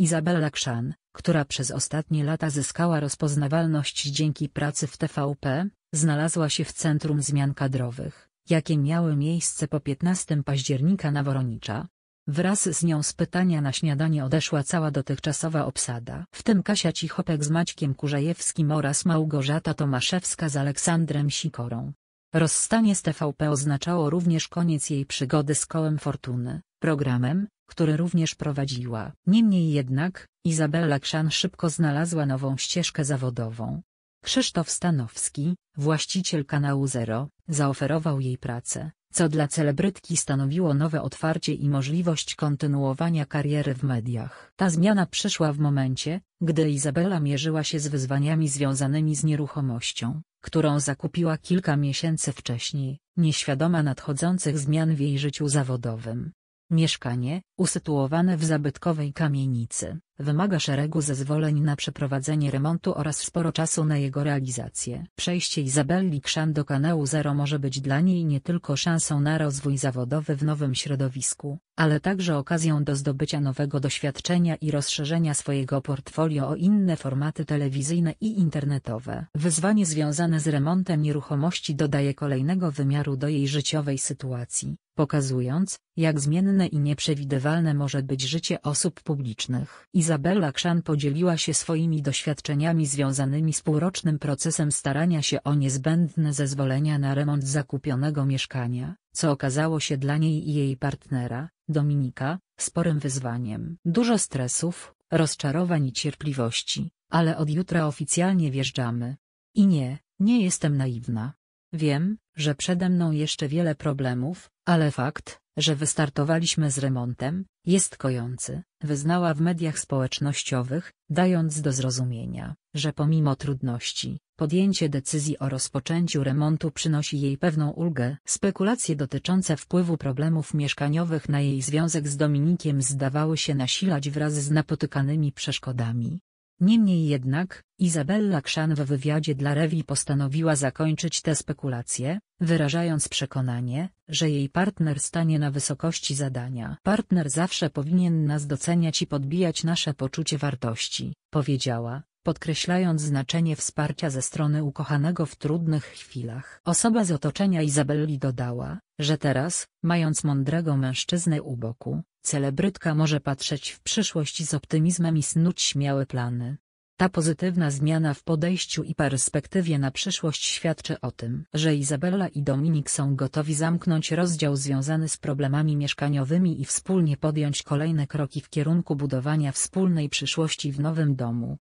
Izabela Krzan, która przez ostatnie lata zyskała rozpoznawalność dzięki pracy w TVP, znalazła się w centrum zmian kadrowych, jakie miały miejsce po 15 października na Woronicza. Wraz z nią z pytania na śniadanie odeszła cała dotychczasowa obsada, w tym Kasia Cichopek z Maćkiem Kurzejewskim oraz Małgorzata Tomaszewska z Aleksandrem Sikorą. Rozstanie z TVP oznaczało również koniec jej przygody z kołem fortuny, programem, które również prowadziła. Niemniej jednak, Izabela Krzan szybko znalazła nową ścieżkę zawodową. Krzysztof Stanowski, właściciel kanału Zero, zaoferował jej pracę, co dla celebrytki stanowiło nowe otwarcie i możliwość kontynuowania kariery w mediach. Ta zmiana przyszła w momencie, gdy Izabela mierzyła się z wyzwaniami związanymi z nieruchomością, którą zakupiła kilka miesięcy wcześniej, nieświadoma nadchodzących zmian w jej życiu zawodowym. Mieszkanie, usytuowane w zabytkowej kamienicy, Wymaga szeregu zezwoleń na przeprowadzenie remontu oraz sporo czasu na jego realizację. Przejście Izabelli Krzan do kanału Zero może być dla niej nie tylko szansą na rozwój zawodowy w nowym środowisku, ale także okazją do zdobycia nowego doświadczenia i rozszerzenia swojego portfolio o inne formaty telewizyjne i internetowe. Wyzwanie związane z remontem nieruchomości dodaje kolejnego wymiaru do jej życiowej sytuacji, pokazując, jak zmienne i nieprzewidywalne może być życie osób publicznych. Izabella Izabella Krzan podzieliła się swoimi doświadczeniami związanymi z półrocznym procesem starania się o niezbędne zezwolenia na remont zakupionego mieszkania, co okazało się dla niej i jej partnera, Dominika, sporym wyzwaniem. Dużo stresów, rozczarowań i cierpliwości, ale od jutra oficjalnie wjeżdżamy. I nie, nie jestem naiwna. Wiem, że przede mną jeszcze wiele problemów, ale fakt, że wystartowaliśmy z remontem, jest kojący, wyznała w mediach społecznościowych, dając do zrozumienia, że pomimo trudności, podjęcie decyzji o rozpoczęciu remontu przynosi jej pewną ulgę. Spekulacje dotyczące wpływu problemów mieszkaniowych na jej związek z Dominikiem zdawały się nasilać wraz z napotykanymi przeszkodami. Niemniej jednak, Izabella Krzan w wywiadzie dla Rewi postanowiła zakończyć te spekulacje, wyrażając przekonanie, że jej partner stanie na wysokości zadania. Partner zawsze powinien nas doceniać i podbijać nasze poczucie wartości, powiedziała, podkreślając znaczenie wsparcia ze strony ukochanego w trudnych chwilach. Osoba z otoczenia Izabeli dodała, że teraz, mając mądrego mężczyznę u boku, celebrytka może patrzeć w przyszłość z optymizmem i snuć śmiałe plany. Ta pozytywna zmiana w podejściu i perspektywie na przyszłość świadczy o tym, że Izabella i Dominik są gotowi zamknąć rozdział związany z problemami mieszkaniowymi i wspólnie podjąć kolejne kroki w kierunku budowania wspólnej przyszłości w nowym domu.